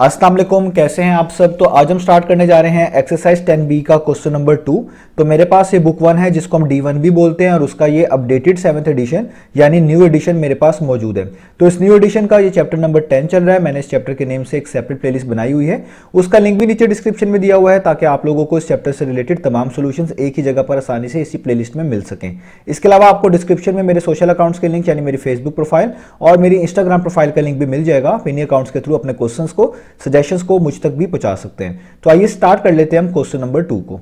वालेकुम कैसे हैं आप सब तो आज हम स्टार्ट करने जा रहे हैं एक्सरसाइज 10 बी का क्वेश्चन नंबर टू तो मेरे पास ये बुक वन है जिसको हम डी वन भी बोलते हैं और उसका ये अपडेटेड सेवन्थ एडिशन यानी न्यू एडिशन मेरे पास मौजूद है तो इस न्यू एडिशन का ये चैप्टर नंबर टेन चल रहा है मैंने इस चैप्टर के नेम से एक सेपरेट लिस्ट बनाई हुई है उसका लिंक भी नीचे डिस्क्रिप्शन में दिया हुआ है ताकि आप लोगों को इस चैप्टर से रिलेटेड तमाम सोल्यूशन एक ही जगह पर आसानी से इसी प्ले में मिल सकें इसके अलावा आपको डिस्क्रिप्शन में मेरे सोशल अकाउंट्स के लिंक यानी मेरी फेसबुक प्रोफाइल और मेरी इंस्टाग्राम प्रोफाइल का लिंक भी मिल जाएगा इन्हीं अकाउंट्स के थ्रू अपने क्वेश्चन को सजेशंस को मुझ तक भी पहुंचा सकते हैं तो आइए स्टार्ट कर लेते हैं हम क्वेश्चन नंबर टू को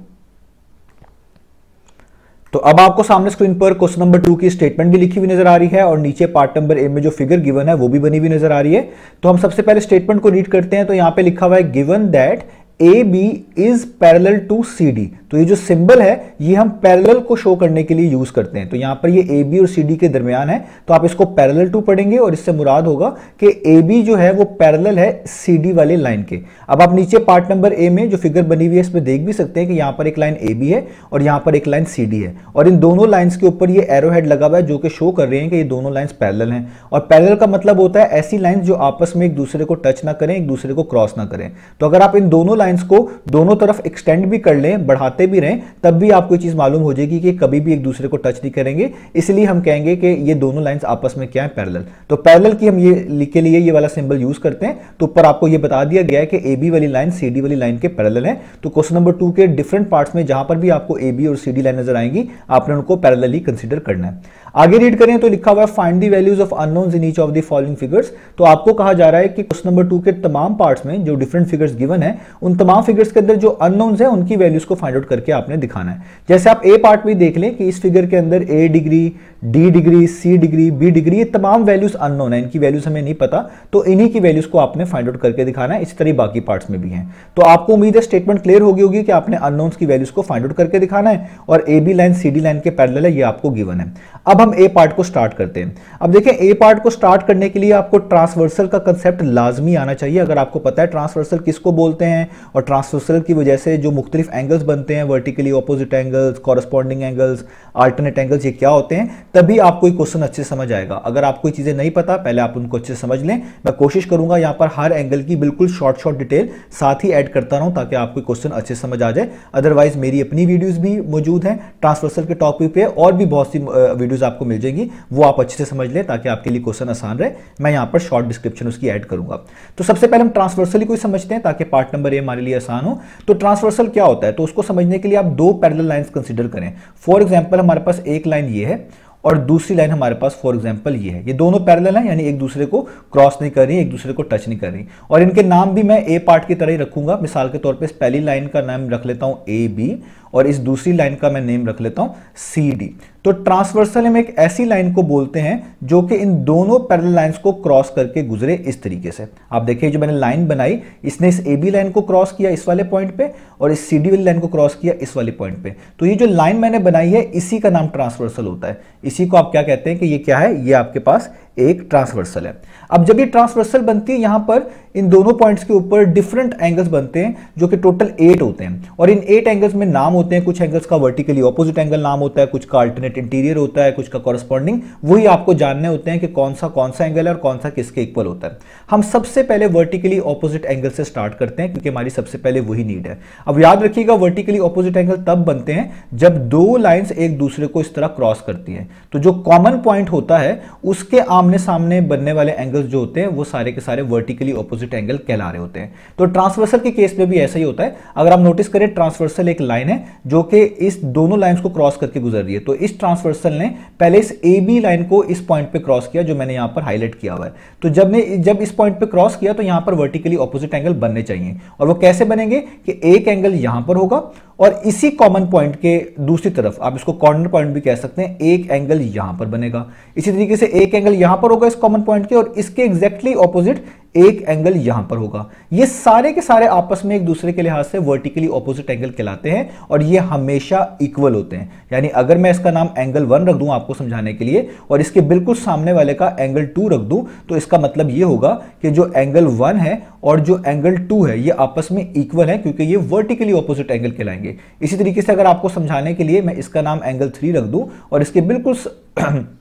तो अब आपको सामने स्क्रीन पर क्वेश्चन नंबर टू की स्टेटमेंट भी लिखी हुई नजर आ रही है और नीचे पार्ट नंबर ए में जो फिगर गिवन है वो भी बनी हुई नजर आ रही है तो हम सबसे पहले स्टेटमेंट को रीड करते हैं तो यहां पे लिखा हुआ है given that A B is parallel to C D तो ये जो सिंबल है ये हम पैरेलल को शो करने के लिए यूज करते हैं तो यहां पर ये ए बी और सी डी के दरमियान है तो आप इसको पैरेलल टू पढ़ेंगे और इससे मुराद होगा कि ए बी जो है वो पैरेलल है सी डी वाले लाइन के अब आप नीचे पार्ट नंबर ए में जो फिगर बनी हुई है इसमें देख भी सकते हैं कि यहां पर एक लाइन ए बी है और यहां पर एक लाइन सी डी है और इन दोनों लाइन्स के ऊपर ये एरो हेड लगा हुआ है जो कि शो कर रहे हैं कि ये दोनों लाइन्स पैरेलल हैं और पैरेलल का मतलब होता है ऐसी लाइन्स जो आपस में एक दूसरे को टच ना करें एक दूसरे को क्रॉस ना करें तो अगर आप इन दोनों लाइन्स को दोनों तरफ एक्सटेंड भी कर लें बढ़ाते करते भी रहें तब भी आपको ये चीज़ मालूम हो जाएगी कि कभी भी एक दूसरे को टच नहीं करेंगे इसलिए हम कहेंगे कि ये दोनों लाइन्स आपस में क्या है पैरल तो पैरल की हम ये के लिए ये वाला सिंबल यूज़ करते हैं तो ऊपर आपको ये बता दिया गया है कि ए बी वाली लाइन सी डी वाली लाइन के पैरल है तो क्वेश्चन नंबर टू के डिफरेंट पार्ट्स में जहाँ पर भी आपको ए बी और सी डी लाइन नजर आएंगी आपने उनको पैरेलली कंसिडर करना है आगे रीड करें तो लिखा हुआ है find the values of unknowns in each of the following figures तो आपको कहा जा रहा है कि क्वेश्चन नंबर टू के तमाम पार्ट्स में जो डिफरेंट फिगर्स गिवन है उन तमाम फिगर्स के अंदर जो अननोन्स हैं उनकी वैल्यूज को फाइंड कन्वर्ट करके आपने दिखाना है जैसे आप ए पार्ट में देख लें कि इस फिगर के अंदर A degree D degree C degree B degree ये तमाम वैल्यूज अननोन है इनकी वैल्यूज हमें नहीं पता तो इन्हीं की वैल्यूज को आपने फाइंड आउट करके दिखाना है इस तरह बाकी पार्ट्स में भी हैं तो आपको उम्मीद है स्टेटमेंट क्लियर होगी होगी कि आपने अननोन्स की वैल्यूज को फाइंड आउट करके दिखाना है और A B line C D line के पैरल है ये आपको गिवन है अब हम ए पार्ट को स्टार्ट करते हैं अब देखें ए पार्ट को स्टार्ट करने के लिए आपको ट्रांसवर्सल का कंसेप्ट लाजमी आना चाहिए अगर आपको पता है ट्रांसवर्सल किसको बोलते हैं और ट्रांसवर्सल की वजह से जो मुख्तलिफ एंगल्स बनते हैं vertically opposite angles corresponding angles alternate angles ये क्या होते हैं तभी आपको क्वेश्चन अच्छे समझ आएगा अगर आपको चीज़ें नहीं पता पहले आप उनको अच्छे समझ लें मैं कोशिश करूंगा यहाँ पर हर एंगल की बिल्कुल शॉर्ट शॉर्ट डिटेल साथ ही ऐड करता रहूँ ताकि आपको क्वेश्चन अच्छे समझ आ जाए अदरवाइज मेरी अपनी वीडियोज़ भी मौजूद हैं ट्रांसवर्सल के टॉपिक पे और भी बहुत सी वीडियोज़ आपको मिल जाएंगी वो आप अच्छे से समझ लें ताकि आपके लिए क्वेश्चन आसान रहे मैं यहाँ पर शॉर्ट डिस्क्रिप्शन उसकी ऐड करूँगा तो सबसे पहले हम ट्रांसवर्सल को कोई समझते हैं ताकि पार्ट नंबर ए हमारे लिए आसान हो तो ट्रांसवर्सल क्या होता है तो उसको समझ समझने के लिए आप दो पैरेलल लाइंस कंसीडर करें फॉर एग्जांपल हमारे पास एक लाइन ये है और दूसरी लाइन हमारे पास फॉर एग्जाम्पल ये है ये दोनों पैरेलल हैं यानी एक दूसरे को क्रॉस नहीं कर रही एक दूसरे को टच नहीं कर रही और इनके नाम भी मैं ए पार्ट की तरह ही रखूंगा मिसाल के तौर पर पहली लाइन का नाम रख लेता हूँ ए बी और इस दूसरी लाइन का मैं नेम रख लेता हूं सी डी तो ट्रांसवर्सल हम एक ऐसी लाइन को बोलते हैं जो कि इन दोनों पैरेलल लाइंस को क्रॉस करके गुजरे इस तरीके से आप देखिए जो मैंने लाइन बनाई इसने इस ए बी लाइन को क्रॉस किया इस वाले पॉइंट पे और इस सी डी वाली लाइन को क्रॉस किया इस वाले पॉइंट पे तो ये जो लाइन मैंने बनाई है इसी का नाम ट्रांसवर्सल होता है इसी को आप क्या कहते हैं कि ये क्या है ये आपके पास एक ट्रांसवर्सल है अब जब ये ट्रांसवर्सल बनती है यहां पर इन दोनों पॉइंट्स के ऊपर डिफरेंट एंगल्स बनते हैं जो कि टोटल एट होते हैं और इन एट एंगल्स में नाम होते हैं कुछ एंगल्स का वर्टिकली ऑपोजिट एंगल नाम होता है कुछ का अल्टरनेट इंटीरियर होता है कुछ का कॉरस्पॉन्डिंग वही आपको जानने होते हैं कि कौन सा कौन सा एंगल है और कौन सा किसके इक्वल होता है हम सबसे पहले वर्टिकली ऑपोजिट एंगल से स्टार्ट करते हैं क्योंकि हमारी सबसे पहले वही नीड है अब याद रखिएगा वर्टिकली ऑपोजिट एंगल तब बनते हैं जब दो लाइन्स एक दूसरे को इस तरह क्रॉस करती है तो जो कॉमन पॉइंट होता है उसके आम आमने सामने बनने वाले एंगल्स जो होते हैं वो सारे के सारे वर्टिकली ऑपोजिट एंगल कहला रहे होते हैं तो ट्रांसवर्सल के केस में भी ऐसा ही होता है अगर आप नोटिस करें ट्रांसवर्सल एक लाइन है जो कि इस दोनों लाइन्स को क्रॉस करके गुजर रही है तो इस ट्रांसवर्सल ने पहले इस ए बी लाइन को इस पॉइंट पर क्रॉस किया जो मैंने यहाँ पर हाईलाइट किया हुआ है तो जब ने जब इस पॉइंट पर क्रॉस किया तो यहाँ पर वर्टिकली ऑपोजिट एंगल बनने चाहिए और वो कैसे बनेंगे कि एक एंगल यहाँ पर होगा और इसी कॉमन पॉइंट के दूसरी तरफ आप इसको कॉर्नर पॉइंट भी कह सकते हैं एक एंगल यहाँ पर बनेगा इसी तरीके से एक एंगल यहाँ यहां पर होगा इस कॉमन पॉइंट के और इसके एग्जैक्टली ऑपोजिट एक एंगल यहां पर होगा ये सारे के सारे आपस में एक दूसरे के लिहाज से वर्टिकली ऑपोजिट एंगल कहलाते हैं और ये हमेशा इक्वल होते हैं यानी अगर मैं इसका नाम एंगल वन रख दूं आपको समझाने के लिए और इसके बिल्कुल सामने वाले का एंगल टू रख दूं तो इसका मतलब ये होगा कि जो एंगल वन है और जो एंगल टू है ये आपस में इक्वल है क्योंकि ये वर्टिकली ऑपोजिट एंगल कहलाएंगे इसी तरीके से अगर आपको समझाने के लिए मैं इसका नाम एंगल थ्री रख दूं और इसके बिल्कुल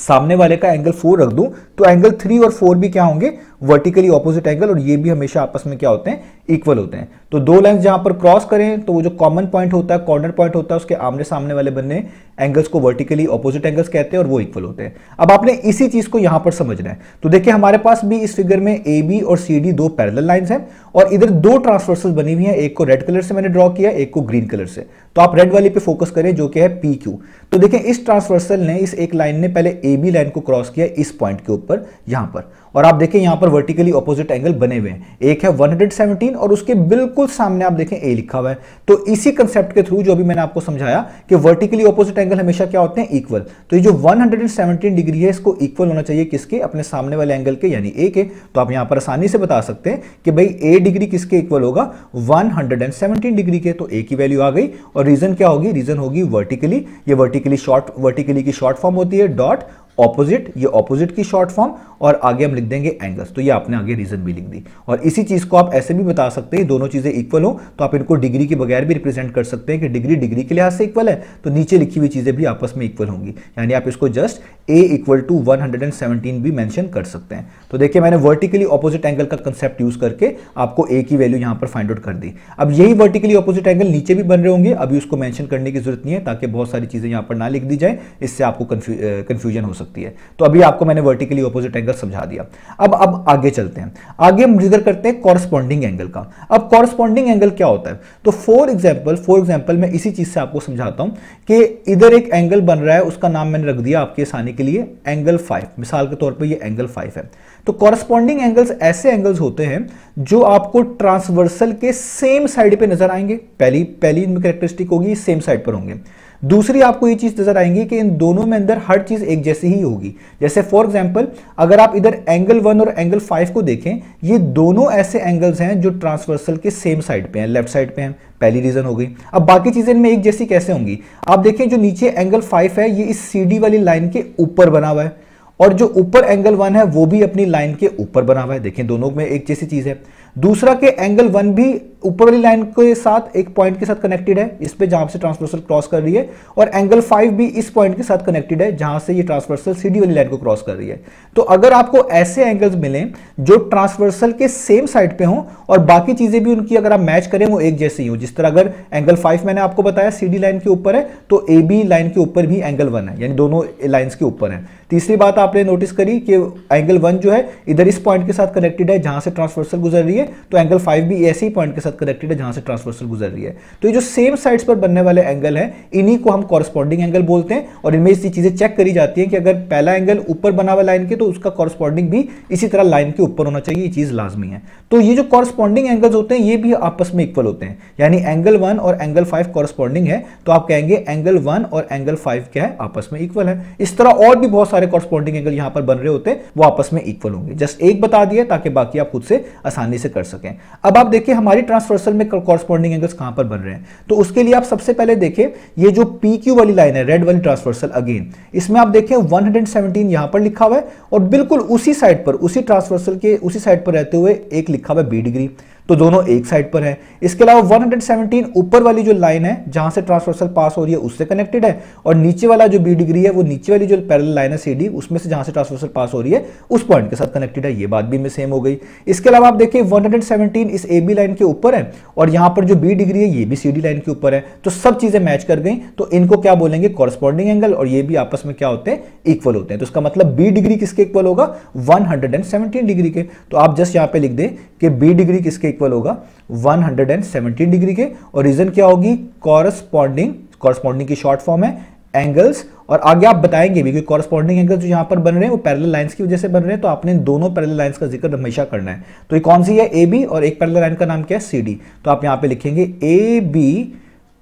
सामने वाले का एंगल फोर रख दूं तो एंगल थ्री और फोर भी क्या होंगे वर्टिकली ऑपोजिट एंगल और ये भी हमेशा आपस में क्या होते हैं इक्वल होते हैं तो दो लाइन जहां पर क्रॉस करें तो वो जो कॉमन पॉइंट होता है कॉर्नर पॉइंट होता है उसके आमने सामने वाले बनने एंगल्स को वर्टिकली ऑपोजिट एंगल्स कहते हैं और वो इक्वल होते हैं अब आपने इसी चीज को यहां पर समझना है तो देखिए हमारे पास भी इस फिगर में ए बी और सी डी दो पैरल लाइन है और इधर दो ट्रांसवर्सल बनी हुई है एक को रेड कलर से मैंने ड्रॉ किया एक को ग्रीन कलर से तो आप रेड वाली पे फोकस करें जो कि है पी क्यू तो देखें इस ट्रांसवर्सल ने इस एक लाइन ने पहले ए बी लाइन को क्रॉस किया इस पॉइंट के ऊपर यहां पर और आप देखें यहां पर वर्टिकली ऑपोजिट एंगल बने हुए हैं एक है 117 और उसके बिल्कुल सामने आप देखें ए लिखा हुआ है तो इसी कंसेप्ट के थ्रू जो अभी मैंने आपको समझाया कि वर्टिकली ऑपोजिट एंगल हमेशा क्या होते हैं इक्वल तो ये जो 117 डिग्री है इसको इक्वल होना चाहिए किसके अपने सामने वाले एंगल के यानी ए के तो आप यहां पर आसानी से बता सकते हैं कि भाई ए डिग्री किसके इक्वल होगा वन डिग्री के तो ए की वैल्यू आ गई और रीजन क्या होगी रीजन होगी वर्टिकली ये वर्टिकली शॉर्ट वर्टिकली की शॉर्ट फॉर्म होती है डॉट ऑपोजिट ये ऑपोजिट की शॉर्ट फॉर्म और आगे हम लिख देंगे एंगल्स तो ये आपने आगे रीजन भी लिख दी और इसी चीज़ को आप ऐसे भी बता सकते हैं दोनों चीज़ें इक्वल हो तो आप इनको डिग्री के बगैर भी रिप्रेजेंट कर सकते हैं कि डिग्री डिग्री के लिहाज से इक्वल है तो नीचे लिखी हुई चीज़ें भी आपस में इक्वल होंगी यानी आप इसको just A equal to one भी मैंशन कर सकते हैं तो देखिए मैंने वर्टिकली ऑपोजिट एंगल का कंसेप्ट यूज़ करके आपको ए की वैल्यू यहां पर फाइंड आउट कर दी अब यही वर्टिकली ऑपोजिट एंगल नीचे भी बन रहे होंगे अभी उसको मैंशन करने की जरूरत नहीं है ताकि बहुत सारी चीज़ें यहां पर ना लिख दी जाए इससे आपको कन्फ्यूजन हो सकता सकती है तो अभी आपको मैंने वर्टिकली ऑपोजिट एंगल समझा दिया अब अब आगे चलते हैं आगे हम जिक्र करते हैं कॉरस्पॉन्डिंग एंगल का अब कॉरस्पॉन्डिंग एंगल क्या होता है तो फॉर एग्जाम्पल फॉर एग्जाम्पल मैं इसी चीज़ से आपको समझाता हूं कि इधर एक एंगल बन रहा है उसका नाम मैंने रख दिया आपकी आसानी के लिए एंगल फाइव मिसाल के तौर पर यह एंगल फाइव है तो कॉरस्पॉन्डिंग एंगल्स ऐसे एंगल्स होते हैं जो आपको ट्रांसवर्सल के सेम साइड पे नजर आएंगे पहली पहली इनमें कैरेक्टरिस्टिक होगी सेम साइड पर होंगे दूसरी आपको ये चीज़ नज़र आएंगी कि इन दोनों में अंदर हर चीज़ एक जैसी ही होगी जैसे फॉर एग्जाम्पल अगर आप इधर एंगल वन और एंगल फाइव को देखें ये दोनों ऐसे एंगल्स हैं जो ट्रांसवर्सल के सेम साइड पे हैं लेफ्ट साइड पे हैं पहली रीजन हो गई अब बाकी चीज़ें इनमें एक जैसी कैसे होंगी आप देखें जो नीचे एंगल फाइव है ये इस सी वाली लाइन के ऊपर बना हुआ है और जो ऊपर एंगल वन है वो भी अपनी लाइन के ऊपर बना हुआ है देखें दोनों में एक जैसी चीज़ है दूसरा के एंगल वन भी ऊपर वाली लाइन के साथ एक पॉइंट के साथ कनेक्टेड है इस पे जहां से ट्रांसवर्सल क्रॉस कर रही है और एंगल फाइव भी इस पॉइंट के साथ कनेक्टेड है जहां से ये ट्रांसवर्सल सीडी वाली लाइन को क्रॉस कर रही है तो अगर आपको ऐसे एंगल्स मिले जो ट्रांसवर्सल के सेम साइड पे हों और बाकी चीजें भी उनकी अगर आप मैच करें वो एक जैसे ही हो जिस तरह अगर एंगल फाइव मैंने आपको बताया सी लाइन के ऊपर है तो ए बी लाइन के ऊपर भी एंगल वन है यानी दोनों लाइन्स के ऊपर है तीसरी बात आपने नोटिस करी कि एंगल वन जो है इधर इस पॉइंट के साथ कनेक्टेड है जहां से ट्रांसवर्सल गुजर रही है है तो एंगल फाइव भी ऐसे ही पॉइंट के साथ कनेक्टेड है जहां से ट्रांसवर्सल गुजर रही है तो ये जो सेम साइड्स पर बनने वाले एंगल हैं इन्हीं को हम कॉरस्पॉन्डिंग एंगल बोलते हैं और इनमें इसी चीज़ें चेक करी जाती है कि अगर पहला एंगल ऊपर बना हुआ लाइन के तो उसका कॉरस्पॉन्डिंग भी इसी तरह लाइन के ऊपर होना चाहिए ये चीज़ लाजमी है तो ये जो कॉरस्पॉन्डिंग एंगल्स होते हैं ये भी आपस में इक्वल होते हैं यानी एंगल वन और एंगल फाइव कॉरस्पॉन्डिंग है तो आप कहेंगे एंगल वन और एंगल फाइव क्या है आपस में इक्वल है इस तरह और भी बहुत सारे कॉरस्पॉन्डिंग एंगल यहां पर बन रहे होते हैं वो आपस में इक्वल होंगे जस्ट एक बता दिया ताकि बाकी आप खुद से आसानी से कर सकें अब आप देखिए हमारी ट्रांसफर्सल में कॉरस्पॉन्डिंग एंगल्स कहां पर बन रहे हैं तो उसके लिए आप सबसे पहले देखें ये जो पी क्यू वाली लाइन है रेड वाली ट्रांसफर्सल अगेन इसमें आप देखें 117 यहां पर लिखा हुआ है और बिल्कुल उसी साइड पर उसी ट्रांसफर्सल के उसी साइड पर रहते हुए एक लिखा हुआ है बी डिग्री तो दोनों एक साइड पर है इसके अलावा 117 ऊपर वाली जो लाइन है जहां से ट्रांसवर्सल पास हो रही है उससे कनेक्टेड है और नीचे वाला जो बी डिग्री है वो नीचे वाली जो पैरल लाइन है सी उसमें से जहां से ट्रांसवर्सल पास हो रही है उस पॉइंट के साथ कनेक्टेड है ये बात भी में सेम हो गई इसके अलावा आप देखिए 117 इस ए बी लाइन के ऊपर है और यहां पर जो बी डिग्री है ये भी सी डी लाइन के ऊपर है तो सब चीजें मैच कर गई तो इनको क्या बोलेंगे कॉरस्पॉन्डिंग एंगल और ये भी आपस में क्या होते हैं इक्वल होते हैं तो इसका मतलब बी डिग्री किसके इक्वल होगा वन डिग्री के तो आप जस्ट यहाँ पे लिख दें कि बी डिग्री किसके इक्वल होगा 170 डिग्री के और रीजन क्या होगी कॉरस्पॉन्डिंग कॉरस्पॉन्डिंग की शॉर्ट फॉर्म है एंगल्स और आगे आप बताएंगे भी क्योंकि कॉरस्पॉन्डिंग एंगल्स जो यहां पर बन रहे हैं वो पैरेलल लाइंस की वजह से बन रहे हैं तो आपने दोनों पैरेलल लाइंस का जिक्र हमेशा करना है तो ये कौन सी है ए बी और एक पैरेलल लाइन का नाम क्या है सी डी तो आप यहां पे लिखेंगे A B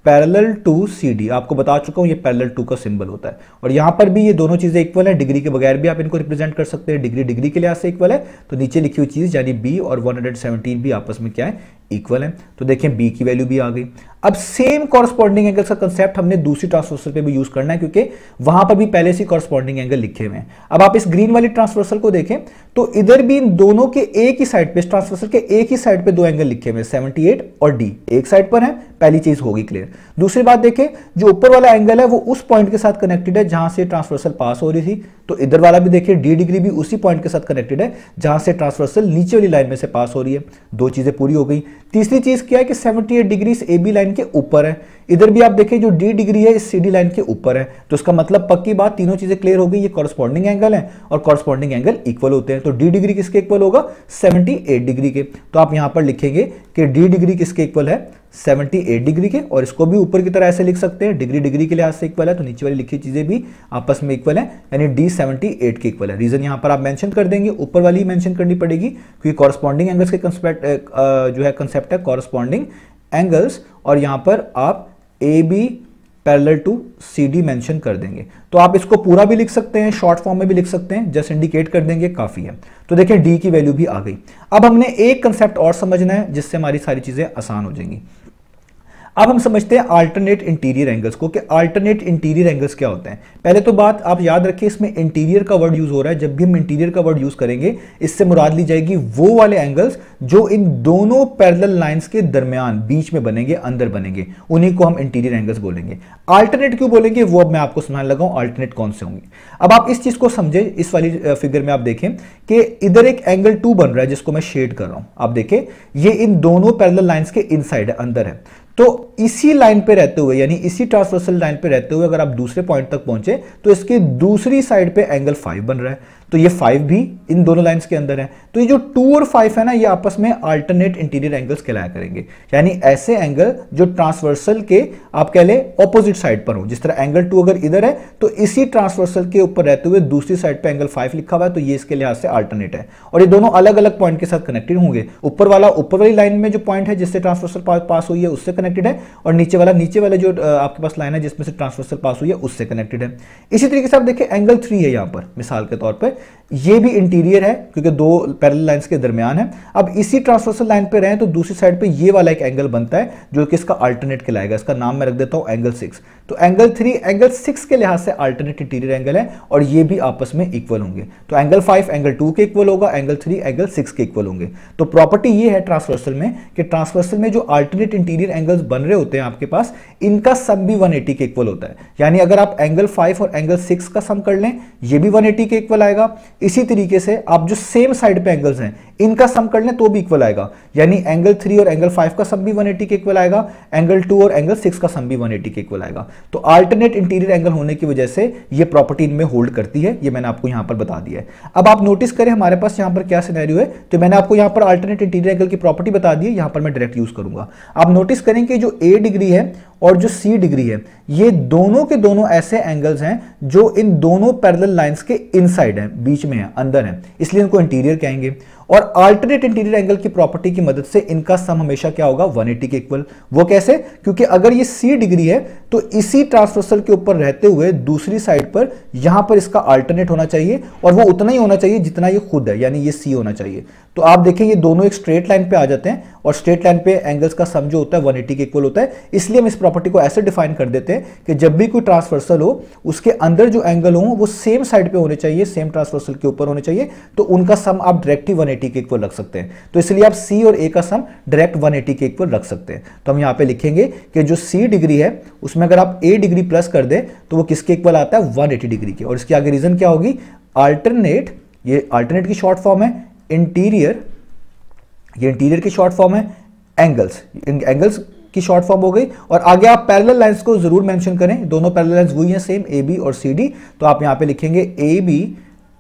parallel to C D आपको बता चुका हूँ ये पैरेलल टू का सिंबल होता है और यहाँ पर भी ये दोनों चीज़ें इक्वल है डिग्री के बगैर भी आप इनको रिप्रेजेंट कर सकते हैं डिग्री डिग्री के लिहाज से इक्वल है तो नीचे लिखी हुई चीज़ यानी बी और 117 भी आपस में क्या है इक्वल है तो देखें बी की वैल्यू भी आ गई अब सेम कॉरस्पॉन्डिंग एंगल का कंसेप्ट हमने दूसरी ट्रांसवर्सल पे भी यूज करना है क्योंकि वहां पर भी पहले से कॉरस्पॉन्डिंग एंगल लिखे हुए हैं अब आप इस ग्रीन वाली ट्रांसवर्सल को देखें तो इधर भी इन दोनों के एक ही साइड पे इस ट्रांसवर्सल के एक ही साइड पे दो एंगल लिखे हुए सेवेंटी एट और डी एक साइड पर है पहली चीज होगी क्लियर दूसरी बात देखें जो ऊपर वाला एंगल है वो उस पॉइंट के साथ कनेक्टेड है जहां से ट्रांसवर्सल पास हो रही थी तो इधर वाला भी देखिए डी डिग्री भी उसी पॉइंट के साथ कनेक्टेड है जहां से ट्रांसवर्सल नीचे वाली लाइन में से पास हो रही है दो चीजें पूरी हो गई तीसरी चीज़ क्या है कि 78 डिग्री ए बी लाइन के ऊपर है इधर भी आप देखें जो डी डिग्री है इस सी डी लाइन के ऊपर है तो इसका मतलब पक्की बात तीनों चीज़ें क्लियर हो गई ये कॉरस्पॉन्डिंग एंगल है और कॉरस्पॉन्डिंग एंगल इक्वल होते हैं तो डी डिग्री किसके इक्वल होगा 78 डिग्री के तो आप यहां पर लिखेंगे कि डी डिग्री किसके इक्वल है 78 डिग्री के और इसको भी ऊपर की तरह ऐसे लिख सकते हैं डिग्री डिग्री के लिहाज से इक्वल है तो नीचे वाली लिखी चीज़ें भी आपस में इक्वल है यानी डी सेवेंटी एट के इक्वल है रीजन यहां पर आप मेंशन कर देंगे ऊपर वाली ही मेंशन करनी पड़ेगी क्योंकि कॉरस्पॉन्डिंग एंगल्स के कंसेप्ट जो है कंसेप्ट है कॉरस्पॉन्डिंग एंगल्स और यहां पर आप A B parallel to C D mention कर देंगे तो आप इसको पूरा भी लिख सकते हैं शॉर्ट फॉर्म में भी लिख सकते हैं जस्ट इंडिकेट कर देंगे काफ़ी है तो देखिए डी की वैल्यू भी आ गई अब हमने एक कंसेप्ट और समझना है जिससे हमारी सारी चीज़ें आसान हो जाएंगी अब हम समझते हैं अल्टरनेट इंटीरियर एंगल्स को कि अल्टरनेट इंटीरियर एंगल्स क्या होते हैं पहले तो बात आप याद रखिए इसमें इंटीरियर का वर्ड यूज हो रहा है जब भी हम इंटीरियर का वर्ड यूज करेंगे इससे मुराद ली जाएगी वो वाले एंगल्स जो इन दोनों पैरल लाइन्स के दरमियान बीच में बनेंगे अंदर बनेंगे उन्हीं को हम इंटीरियर एंगल्स बोलेंगे अल्टरनेट क्यों बोलेंगे वो अब मैं आपको सुनाने लगा हूँ अल्टरनेट कौन से होंगे अब आप इस चीज को समझें इस वाली फिगर में आप देखें कि इधर एक एंगल टू बन रहा है जिसको मैं शेड कर रहा हूं आप देखें ये इन दोनों पैरल लाइन्स के इन है अंदर है तो इसी लाइन पे रहते हुए यानी इसी ट्रांसवर्सल लाइन पे रहते हुए अगर आप दूसरे पॉइंट तक पहुंचे तो इसकी दूसरी साइड पे एंगल फाइव बन रहा है तो ये फाइव भी इन दोनों लाइंस के अंदर है तो ये जो टू और फाइव है ना ये आपस में अल्टरनेट इंटीरियर एंगल्स कहलाया करेंगे यानी ऐसे एंगल जो ट्रांसवर्सल के आप कह लें ऑपोजिट साइड पर हो जिस तरह एंगल टू अगर इधर है तो इसी ट्रांसवर्सल के ऊपर रहते हुए दूसरी साइड पर एंगल फाइव लिखा हुआ है तो ये इसके लिहाज से अल्टरनेट है और ये दोनों अलग अलग पॉइंट के साथ कनेक्टेड होंगे ऊपर वाला ऊपर वाली लाइन में जो पॉइंट है जिससे ट्रांसवर्सल पास हुई है उससे कनेक्टेड है और नीचे वाला नीचे वाले जो आपके पास लाइन है जिसमें से ट्रांसवर्सल पास हुई है उससे कनेक्टेड है इसी तरीके से आप देखिए एंगल थ्री है यहाँ पर मिसाल के तौर पर ये भी इंटीरियर है क्योंकि दो पैरेलल लाइंस के दरमियान है अब इसी ट्रांसवर्सल लाइन पे रहें तो दूसरी साइड पे ये वाला एक एंगल बनता है जो कि इसका अल्टरनेट कहलाएगा इसका नाम मैं रख देता हूं एंगल सिक्स तो एंगल थ्री एंगल सिक्स के लिहाज से अल्टरनेट इंटीरियर एंगल है और ये भी आपस में इक्वल होंगे तो एंगल फाइव एंगल टू के इक्वल होगा एंगल थ्री एंगल सिक्स के इक्वल होंगे तो प्रॉपर्टी ये है ट्रांसवर्सल में कि ट्रांसवर्सल में जो अल्टरनेट इंटीरियर एंगल्स बन रहे होते हैं आपके पास इनका सम भी 180 के इक्वल होता है यानी अगर आप एंगल फाइव और एंगल सिक्स का सम कर लें यह भी 180 के इक्वल आएगा इसी तरीके से आप जो सेम साइड पे एंगल्स हैं इनका सम कर लें तो भी इक्वल आएगा यानी एंगल थ्री और एंगल फाइव का सम भी 180 के इक्वल आएगा एंगल टू और एंगल सिक्स का सम भी 180 के इक्वल आएगा तो अल्टरनेट इंटीरियर एंगल होने की वजह से ये प्रॉपर्टी इनमें होल्ड करती है ये मैंने आपको यहां पर बता दिया है अब आप नोटिस करें हमारे पास यहां पर क्या सिनेरियो है तो मैंने आपको यहां पर अल्टरनेट इंटीरियर एंगल की प्रॉपर्टी बता दी है यहां पर मैं डायरेक्ट यूज करूंगा आप नोटिस करें कि जो ए डिग्री है और जो सी डिग्री है ये दोनों के दोनों ऐसे एंगल्स हैं जो इन दोनों पैरेलल लाइंस के इनसाइड हैं बीच में हैं अंदर हैं इसलिए इनको इंटीरियर कहेंगे और अल्टरनेट इंटीरियर एंगल की प्रॉपर्टी की मदद से इनका सम हमेशा क्या होगा 180 के इक्वल वो कैसे क्योंकि अगर ये सी डिग्री है तो इसी ट्रांसवर्सल के ऊपर रहते हुए दूसरी साइड पर यहां पर इसका अल्टरनेट होना चाहिए और वो उतना ही होना चाहिए जितना ये खुद है यानी ये सी होना चाहिए तो आप देखें ये दोनों एक स्ट्रेट लाइन पे आ जाते हैं और स्ट्रेट लाइन पे एंगल्स का सम जो होता है 180 के इक्वल होता है इसलिए हम इस प्रॉपर्टी को ऐसे डिफाइन कर देते हैं कि जब भी कोई ट्रांसवर्सल हो उसके अंदर जो एंगल हो वो सेम साइड पे होने चाहिए सेम ट्रांसवर्सल के ऊपर होने चाहिए तो उनका सम आप डायरेक्ट ही एटी के इक्वल रख सकते हैं तो इसलिए आप सी और ए का सम डायरेक्ट एटी के इक्वल रख सकते हैं तो हम यहाँ पे लिखेंगे कि जो सी डिग्री है उसमें अगर आप ए डिग्री प्लस कर दें तो वो किसके इक्वल आता है एटी डिग्री के और इसकी आगे रीजन क्या होगी अल्टरनेट ये अल्टरनेट की शॉर्ट फॉर्म है इंटीरियर ये इंटीरियर की शॉर्ट फॉर्म है एंगल्स एंगल्स की शॉर्ट फॉर्म हो गई और आगे आप पैरल लाइन्स को जरूर मैंशन करें दोनों पैरल लाइन्स वही हैं सेम ए बी और सी डी तो आप यहाँ पे लिखेंगे A B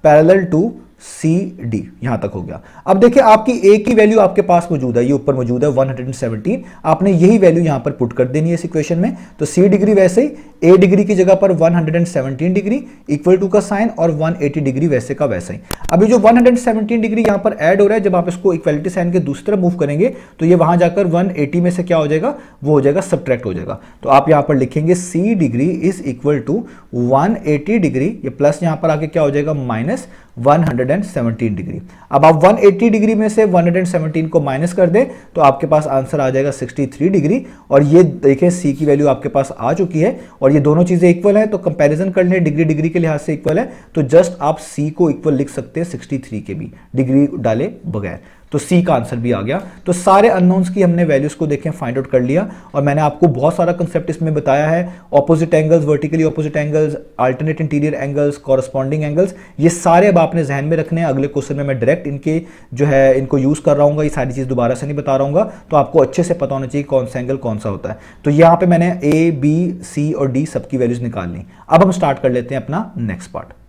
parallel to C D यहां तक हो गया अब देखिए आपकी ए की वैल्यू आपके पास मौजूद है ये ऊपर मौजूद है 117 आपने यही वैल्यू यहां पर पुट कर देनी है इस इक्वेशन में तो सी डिग्री वैसे ही ए डिग्री की जगह पर 117 डिग्री इक्वल टू का साइन और 180 डिग्री वैसे का वैसे ही अभी जो 117 डिग्री यहां पर ऐड हो रहा है जब आप इसको इक्वेलिटी साइन के दूसरी तरफ मूव करेंगे तो ये वहां जाकर 180 में से क्या हो जाएगा वो हो जाएगा सब्ट्रैक्ट हो जाएगा तो आप यहां पर लिखेंगे C degree is equal to 180 degree ये प्लस यहां पर आके क्या हो जाएगा माइनस 117 डिग्री अब आप 180 डिग्री में से 117 को माइनस कर दें तो आपके पास आंसर आ जाएगा 63 डिग्री और ये देखें सी की वैल्यू आपके पास आ चुकी है और ये दोनों चीज़ें इक्वल हैं तो कंपैरिजन कर लें डिग्री डिग्री के लिहाज से इक्वल है तो जस्ट आप सी को इक्वल लिख सकते हैं 63 के भी डिग्री डाले बगैर तो सी का आंसर भी आ गया तो सारे अननोन्स की हमने वैल्यूज़ को देखें फाइंड आउट कर लिया और मैंने आपको बहुत सारा कंसेप्ट इसमें बताया है opposite angles vertically opposite angles alternate interior angles corresponding angles ये सारे अब आपने जहन में रखने हैं अगले क्वेश्चन में मैं डायरेक्ट इनके जो है इनको यूज़ कर रहा हूँ ये सारी चीज़ दोबारा से नहीं बता रहा तो आपको अच्छे से पता होना चाहिए कौन सा एंगल कौन सा होता है तो यहाँ पर मैंने ए बी सी और डी सबकी वैल्यूज़ निकाल ली अब हम स्टार्ट कर लेते हैं अपना नेक्स्ट पार्ट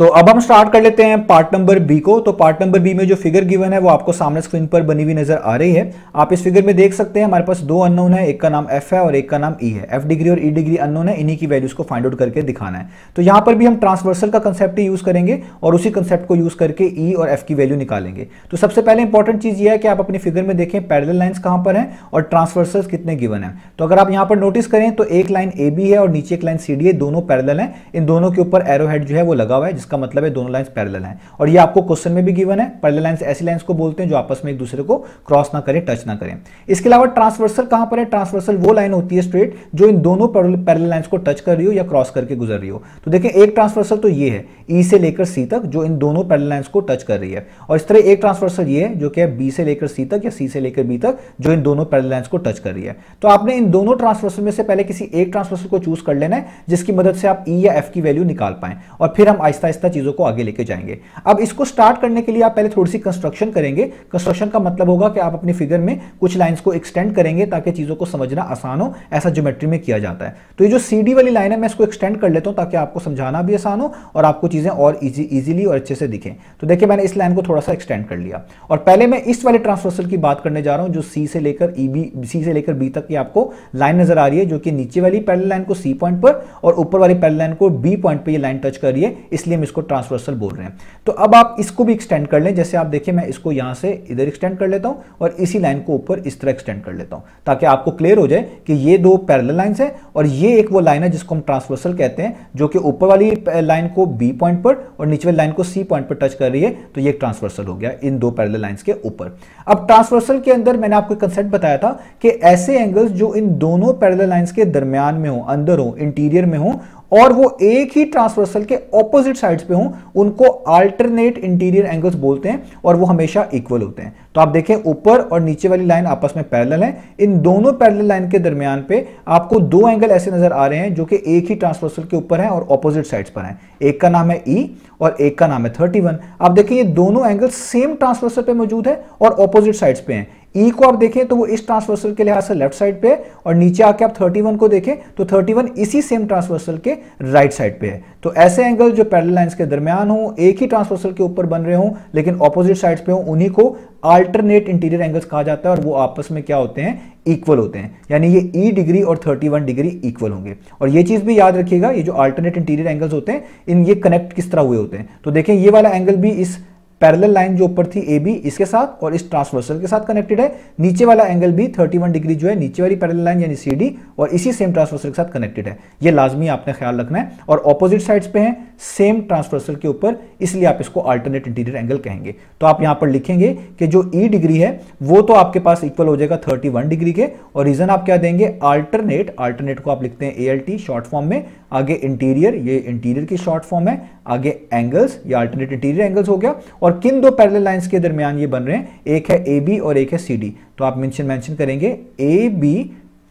तो अब हम स्टार्ट कर लेते हैं पार्ट नंबर बी को तो पार्ट नंबर बी में जो फिगर गिवन है वो आपको सामने स्क्रीन पर बनी हुई नजर आ रही है आप इस फिगर में देख सकते हैं हमारे पास दो अननोन है एक का नाम एफ है और एक का नाम ई e है एफ डिग्री और ई e डिग्री अननोन है इन्हीं की वैल्यूज को फाइंड आउट करके दिखाना है तो यहां पर भी हम ट्रांसवर्सल का कंसेप्ट यूज करेंगे और उसी कंसेप्ट को यूज करके ई e और एफ की वैल्यू निकालेंगे तो सबसे पहले इंपॉर्टेंट चीज यह है कि आप अपनी फिगर में देखें पैरल लाइन्स कहां पर है और ट्रांसवर्सल कितने गिवन है तो अगर आप यहां पर नोटिस करें तो एक लाइन ए बी है और नीचे एक लाइन सी डी है दोनों पैरल है इन दोनों के ऊपर एरो हेड जो है वो लगा हुआ है इसका मतलब है दोनों लाइन्स पैरल हैं और ये आपको क्वेश्चन में भी गिवन है पैरल लाइन्स ऐसी लाइन्स को बोलते हैं जो आपस में एक दूसरे को क्रॉस ना करें टच ना करें इसके अलावा ट्रांसवर्सल कहां पर है ट्रांसवर्सल वो लाइन होती है स्ट्रेट जो इन दोनों पैरल लाइन्स को टच कर रही हो या क्रॉस करके गुजर रही हो तो देखिए एक ट्रांसवर्सल तो ये है ई e से लेकर सी तक जो इन दोनों पैरल लाइन्स को टच कर रही है और इस तरह एक ट्रांसवर्सल ये है जो कि बी से लेकर सी तक या सी से लेकर बी तक जो इन दोनों पैरल लाइन्स को टच कर रही है तो आपने इन दोनों ट्रांसवर्सल में से पहले किसी एक ट्रांसवर्सल को चूज कर लेना है जिसकी मदद से आप ई e या एफ की वैल्यू निकाल पाएं और फिर हम आहिस्ता आहिस्ता चीज़ों को आगे लेके जाएंगे अब इसको स्टार्ट करने के लिए आप पहले थोड़ी सी कंस्ट्रक्शन करेंगे कंस्ट्रक्शन का मतलब होगा कि आप अपने फिगर में कुछ लाइन्स को एक्सटेंड करेंगे ताकि चीज़ों को समझना आसान हो ऐसा ज्योमेट्री में किया जाता है तो ये जो सी वाली लाइन है मैं इसको एक्सटेंड कर लेता हूं ताकि आपको समझाना भी आसान हो और आपको चीज़ें और इजिली और अच्छे से दिखें तो देखिए मैंने इस लाइन को थोड़ा सा एक्सटेंड कर लिया और पहले मैं इस वाले ट्रांसफर्सल की बात करने जा रहा हूं जो सी से लेकर ई बी सी से लेकर बी तक की आपको लाइन नजर आ रही है जो कि नीचे वाली पैरल लाइन को सी पॉइंट पर और ऊपर वाली पैरल लाइन को बी पॉइंट पर ये लाइन टच कर रही है इसलिए इसको ट्रांसवर्सल बोल रहे हैं तो अब आप इसको भी एक्सटेंड कर लें जैसे आप देखिए मैं इसको यहां से इधर एक्सटेंड कर लेता हूं और इसी लाइन को ऊपर इस तरह एक्सटेंड कर लेता हूं ताकि आपको क्लियर हो जाए कि ये दो पैरल लाइन है और ये एक वो लाइन है जिसको हम ट्रांसवर्सल कहते हैं जो कि ऊपर वाली लाइन को बी पॉइंट पर और नीचे लाइन को सी पॉइंट पर टच कर रही है तो ये ट्रांसवर्सल हो गया इन दो पैरल लाइन्स के ऊपर अब ट्रांसवर्सल के अंदर मैंने आपको कंसेप्ट बताया था कि ऐसे एंगल्स जो इन दोनों पैरल लाइन्स के दरमियान में हो अंदर हो इंटीरियर में हो और वो एक ही ट्रांसवर्सल के ऑपोजिट साइड्स पे हों उनको अल्टरनेट इंटीरियर एंगल्स बोलते हैं और वो हमेशा इक्वल होते हैं तो आप देखें ऊपर और नीचे वाली लाइन आपस में पैरेलल है इन दोनों पैरेलल लाइन के दरमियान पे आपको दो एंगल ऐसे नजर आ रहे हैं जो कि एक ही ट्रांसवर्सल के ऊपर है और ऑपोजिट साइड्स पर है एक का नाम है ई e, और एक का नाम है थर्टी वन आप देखें ये दोनों एंगल सेम ट्रांसवर्सल पर मौजूद है और ऑपोजिट साइड्स पे हैं ई e को आप देखें तो वो इस ट्रांसवर्सल के लिहाज से लेफ्ट साइड पे और नीचे आके आप 31 को देखें तो 31 इसी सेम ट्रांसवर्सल के राइट right साइड पे है तो ऐसे एंगल जो पैरल लाइंस के दरमियान हो एक ही ट्रांसवर्सल के ऊपर बन रहे हो लेकिन ऑपोजिट साइड पे हो उन्हीं को अल्टरनेट इंटीरियर एंगल्स कहा जाता है और वो आपस में क्या होते हैं इक्वल होते हैं यानी ये ई e डिग्री और 31 डिग्री इक्वल होंगे और ये चीज़ भी याद रखिएगा ये जो अल्टरनेट इंटीरियर एंगल्स होते हैं इन ये कनेक्ट किस तरह हुए होते हैं तो देखें ये वाला एंगल भी इस पैरेलल लाइन जो ऊपर थी ए बी इसके साथ और इस ट्रांसवर्सल के साथ कनेक्टेड है नीचे वाला एंगल भी 31 डिग्री जो है नीचे वाली पैरेलल लाइन यानी सी डी और इसी सेम ट्रांसवर्सल के साथ कनेक्टेड है ये लाजमी आपने ख्याल रखना है और ऑपोजिट साइड्स पे हैं सेम ट्रांसवर्सल के ऊपर इसलिए आप इसको अल्टरनेट इंटीरियर एंगल कहेंगे तो आप यहां पर लिखेंगे कि जो ई e डिग्री है वो तो आपके पास इक्वल हो जाएगा थर्टी डिग्री के और रीजन आप क्या देंगे अल्टरनेट अल्टरनेट को आप लिखते हैं ए शॉर्ट फॉर्म में आगे इंटीरियर ये इंटीरियर की शॉर्ट फॉर्म है आगे एंगल्स ये अल्टरनेट इंटीरियर एंगल्स हो गया और किन दो पैरल लाइंस के दरमियान ये बन रहे हैं एक है ए बी और एक है सी डी तो आप मेंशन मेंशन करेंगे ए बी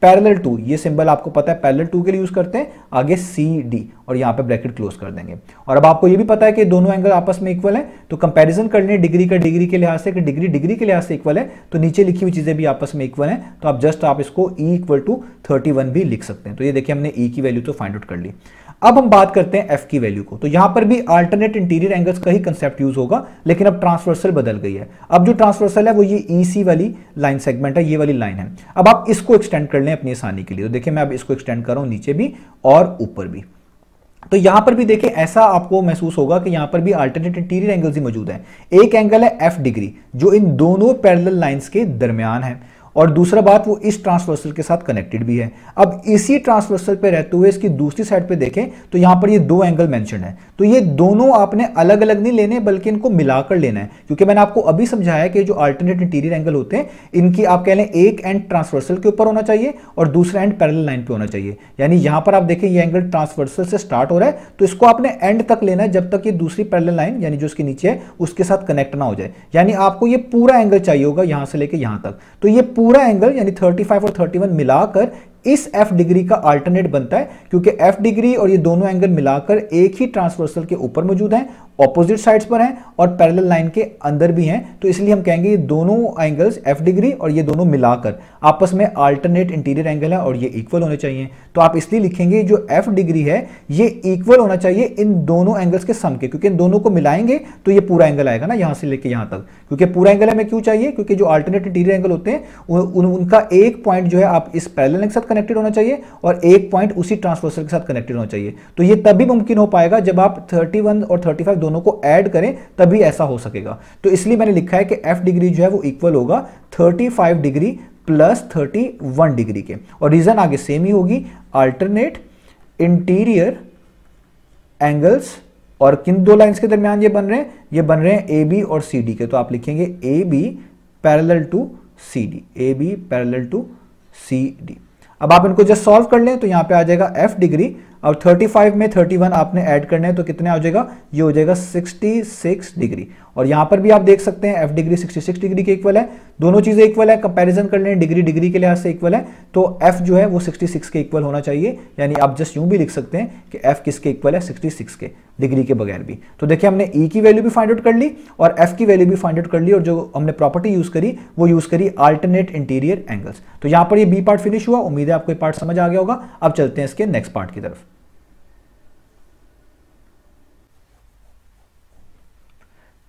पैरल टू ये सिंबल आपको पता है पैरल टू के लिए यूज करते हैं आगे सी डी और यहाँ पे ब्रैकेट क्लोज कर देंगे और अब आपको ये भी पता है कि दोनों एंगल आपस में इक्वल है तो कंपैरिजन कर लें डिग्री का डिग्री के लिहाज से कि डिग्री डिग्री के लिहाज से इक्वल है तो नीचे लिखी हुई चीज़ें भी आपस में इक्वल हैं तो आप जस्ट आप इसको ई इक्वल टू थर्टी भी लिख सकते हैं तो ये देखिए हमने ई e की वैल्यू तो फाइंड आउट कर ली अब हम बात करते हैं एफ की वैल्यू को तो यहाँ पर भी अल्टरनेट इंटीरियर एंगल्स का ही कंसेप्ट यूज होगा लेकिन अब ट्रांसवर्सल बदल गई है अब जो ट्रांसवर्सल है वो ये ईसी e वाली लाइन सेगमेंट है ये वाली लाइन है अब आप इसको एक्सटेंड कर लें अपनी आसानी के लिए तो देखिए मैं अब इसको एक्सटेंड कर रहा हूँ नीचे भी और ऊपर भी तो यहां पर भी देखें ऐसा आपको महसूस होगा कि यहां पर भी अल्टरनेट इंटीरियर एंगल्स ही मौजूद हैं एक एंगल है एफ डिग्री जो इन दोनों पैरेलल लाइंस के दरमियान है और दूसरा बात वो इस ट्रांसवर्सल के साथ कनेक्टेड भी है अब इसी ट्रांसवर्सल पे रहते हुए इसकी दूसरी साइड पे देखें तो यहां पर ये दो एंगल मेंशन है तो ये दोनों आपने अलग अलग नहीं लेने बल्कि इनको मिलाकर लेना है क्योंकि मैंने आपको अभी समझाया कि जो अल्टरनेट इंटीरियर एंगल होते हैं इनकी आप कह लें एक एंड ट्रांसवर्सल के ऊपर होना चाहिए और दूसरा एंड पैरल लाइन पर होना चाहिए यानी यहां पर आप देखें ये एंगल ट्रांसवर्सल से स्टार्ट हो रहा है तो इसको आपने एंड तक लेना है जब तक ये दूसरी पैरल लाइन यानी जो इसके नीचे है उसके साथ कनेक्ट ना हो जाए यानी आपको ये पूरा एंगल चाहिए होगा यहां से लेकर यहां तक तो ये पूरा पूरा एंगल यानी 35 और 31 मिलाकर इस F डिग्री का अल्टरनेट बनता है क्योंकि F डिग्री और ये दोनों एंगल मिलाकर एक ही ट्रांसवर्सल के ऊपर मौजूद हैं ऑपोजिट साइड्स पर हैं और पैरेलल लाइन के अंदर भी हैं तो इसलिए हम कहेंगे ये दोनों एंगल्स F डिग्री और ये दोनों मिलाकर आपस में अल्टरनेट इंटीरियर एंगल है और ये इक्वल होने चाहिए तो आप इसलिए लिखेंगे जो एफ डिग्री है ये इक्वल होना चाहिए इन दोनों एंगल्स के सम के क्योंकि इन दोनों को मिलाएंगे तो ये पूरा एंगल आएगा ना यहाँ से लेकर यहाँ तक क्योंकि पूरा एंगल हमें क्यों चाहिए क्योंकि जो अल्टरनेट इंटीरियर एंगल होते हैं उनका एक पॉइंट जो है आप इस पैरेलल के साथ कनेक्टेड होना चाहिए और एक पॉइंट उसी ट्रांसवर्सल के साथ कनेक्टेड होना चाहिए तो ये तभी मुमकिन हो पाएगा जब आप 31 और 35 दोनों को ऐड करें तभी ऐसा हो सकेगा तो इसलिए मैंने लिखा है कि एफ डिग्री जो है वो इक्वल होगा 35 डिग्री प्लस 31 डिग्री के और रीजन आगे सेम ही होगी अल्टरनेट इंटीरियर एंगल्स और किन दो लाइंस के दरमियान ये बन रहे हैं ये बन रहे हैं ए बी और सी डी के तो आप लिखेंगे A B parallel to C D A B parallel to C D अब आप इनको जस्ट सॉल्व कर लें तो यहाँ पे आ जाएगा एफ डिग्री और 35 में 31 आपने ऐड करने हैं तो कितने आ जाएगा ये हो जाएगा 66 डिग्री और यहां पर भी आप देख सकते हैं एफ डिग्री 66 डिग्री के इक्वल है दोनों चीज़ें इक्वल है कंपैरिजन कर लें डिग्री डिग्री के लिहाज से इक्वल है तो एफ जो है वो 66 के इक्वल होना चाहिए यानी आप जस्ट यूं भी लिख सकते हैं कि एफ किसके इक्वल है 66 के डिग्री के बगैर भी तो देखिए हमने ई e की वैल्यू भी फाइंड आउट कर ली और एफ की वैल्यू भी फाइंड आउट कर ली और जो हमने प्रॉपर्टी यूज़ करी वो यूज़ करी अल्टरनेट इंटीरियर एंगल्स तो यहां पर यह बी पार्ट फिनिश हुआ उम्मीद है आपको पार्ट समझ आ गया होगा अब चलते हैं इसके नेक्स्ट पार्ट की तरफ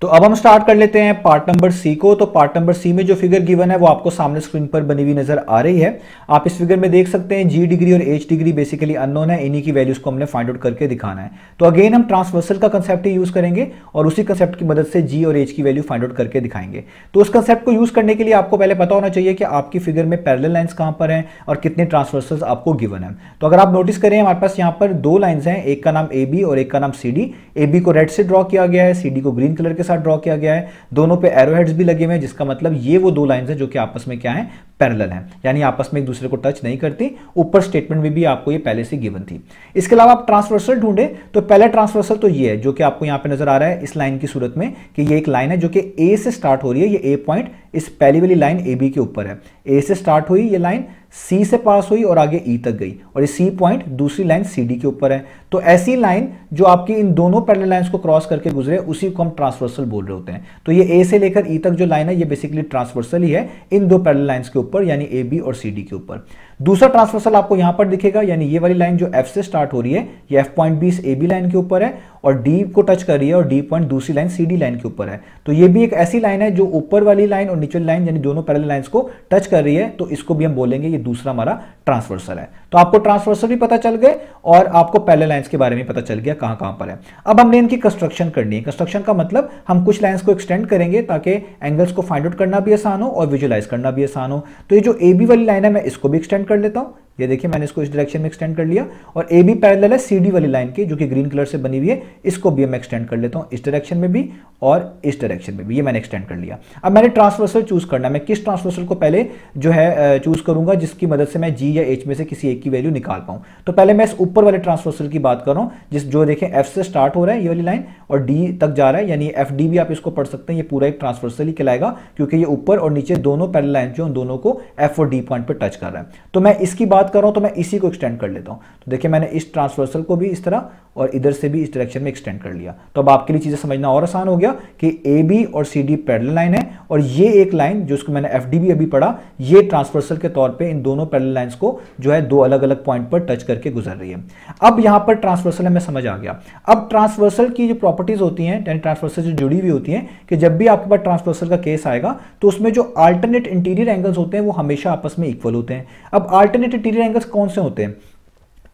तो अब हम स्टार्ट कर लेते हैं पार्ट नंबर सी को तो पार्ट नंबर सी में जो फिगर गिवन है वो आपको सामने स्क्रीन पर बनी हुई नजर आ रही है आप इस फिगर में देख सकते हैं जी डिग्री और एच डिग्री बेसिकली अननोन है इन्हीं की वैल्यूज को हमने फाइंड आउट करके दिखाना है तो अगेन हम ट्रांसवर्सल का कंसेप्ट ही यूज करेंगे और उसी कंसेप्ट की मदद से जी और एच की वैल्यू फाइंड आउट करके दिखाएंगे तो उस कंसेप्ट को यूज करने के लिए आपको पहले पता होना चाहिए कि आपकी फिगर में पैरल लाइन्स कहाँ पर हैं और कितने ट्रांसवर्सल आपको गिवन है तो अगर आप नोटिस करें हमारे पास यहाँ पर दो लाइन्स हैं एक का नाम ए बी और एक का नाम सी डी ए बी को रेड से ड्रॉ किया गया है सी डी को ग्रीन कलर के साथ ड्रॉ किया गया है दोनों पे एरो हेड्स भी लगे हुए हैं जिसका मतलब ये वो दो लाइन्स है जो कि आपस में क्या है पैरल हैं यानी आपस में एक दूसरे को टच नहीं करती ऊपर स्टेटमेंट में भी आपको ये पहले से गिवन थी इसके अलावा आप ट्रांसवर्सल ढूंढे तो पहला ट्रांसवर्सल तो ये है जो कि आपको यहाँ पे नजर आ रहा है इस लाइन की सूरत में कि ये एक लाइन है जो कि ए से स्टार्ट हो रही है ये ए पॉइंट इस पहली वाली लाइन ए बी के ऊपर है ए से स्टार्ट हुई ये लाइन सी से पास हुई और आगे ई e तक गई और ये सी पॉइंट दूसरी लाइन सी डी के ऊपर है तो ऐसी लाइन जो आपकी इन दोनों पैरेलल लाइंस को क्रॉस करके गुजरे उसी को हम ट्रांसवर्सल बोल रहे होते हैं तो ये ए से लेकर ई e तक जो लाइन है ये बेसिकली ट्रांसवर्सल ही है इन दो पैरेलल लाइंस के ऊपर यानी ए बी और सी डी के ऊपर दूसरा ट्रांसवर्सल आपको यहां पर दिखेगा यानी ये वाली लाइन जो एफ से स्टार्ट हो रही है ये एफ पॉइंट बी इस ए बी लाइन के ऊपर है और डी को टच कर रही है और डी पॉइंट दूसरी लाइन सी डी लाइन के ऊपर है तो ये भी एक ऐसी लाइन है जो ऊपर वाली लाइन और निचली लाइन यानी दोनों पैरल लाइंस को टच कर रही है तो इसको भी हम बोलेंगे ये दूसरा हमारा ट्रांसवर्सल है तो आपको ट्रांसवर्सल भी पता चल गए और आपको पैरल लाइन्स के बारे में पता चल गया कहाँ कहाँ पर है अब हमने इनकी कंस्ट्रक्शन करनी है कंस्ट्रक्शन का मतलब हम कुछ लाइन्स को एक्सटेंड करेंगे ताकि एंगल्स को फाइंड आउट करना भी आसान हो और विजुअलाइज करना भी आसान हो तो ये जो ए बी वाली लाइन है मैं इसको भी एक्सटेंड कर लेता हूँ ये देखिए मैंने इसको इस डायरेक्शन में एक्सटेंड कर लिया और ए बी पैरेलल है सी डी वाली लाइन की जो कि ग्रीन कलर से बनी हुई है इसको भी मैं एक्सटेंड कर लेता हूँ इस डायरेक्शन में भी और इस डायरेक्शन में भी ये मैंने एक्सटेंड कर लिया अब मैंने ट्रांसवर्सल चूज करना मैं किस ट्रांसवर्सल को पहले जो है चूज करूंगा जिसकी मदद से मैं जी या एच में से किसी एक की वैल्यू निकाल पाऊँ तो पहले मैं इस ऊपर वाले ट्रांसवर्सल की बात कर रहा हूँ जिस जो देखें एफ से स्टार्ट हो रहा है ये वाली लाइन और डी तक जा रहा है यानी एफ डी भी आप इसको पढ़ सकते हैं ये पूरा एक ट्रांसवर्सल ही कहलाएगा क्योंकि ये ऊपर और नीचे दोनों पैरल लाइन जो उन दोनों को एफ और डी पॉइंट पर टच कर रहा है तो मैं इसकी बात बात कर रहा हूँ तो मैं इसी को एक्सटेंड कर लेता हूँ तो देखिए मैंने इस ट्रांसवर्सल को भी इस तरह और इधर से भी इस डायरेक्शन में एक्सटेंड कर लिया तो अब आपके लिए चीज़ें समझना और आसान हो गया कि ए बी और सी डी पैरल लाइन है और ये एक लाइन जिसको मैंने एफ डी भी अभी पढ़ा ये ट्रांसवर्सल के तौर पर इन दोनों पैरल लाइन्स को जो है दो अलग अलग पॉइंट पर टच करके गुजर रही है अब यहाँ पर ट्रांसवर्सल हमें समझ आ गया अब ट्रांसवर्सल की जो प्रॉपर्टीज़ होती हैं यानी ट्रांसवर्सल से जुड़ी हुई होती हैं कि जब भी आपके पास ट्रांसवर्सल का केस आएगा तो उसमें जो आल्टरनेट इंटीरियर एंगल्स होते हैं वो हमेशा आपस में इक्वल होते हैं अब आल्टरनेट इंटीरियर एंगल्स कौन से होते हैं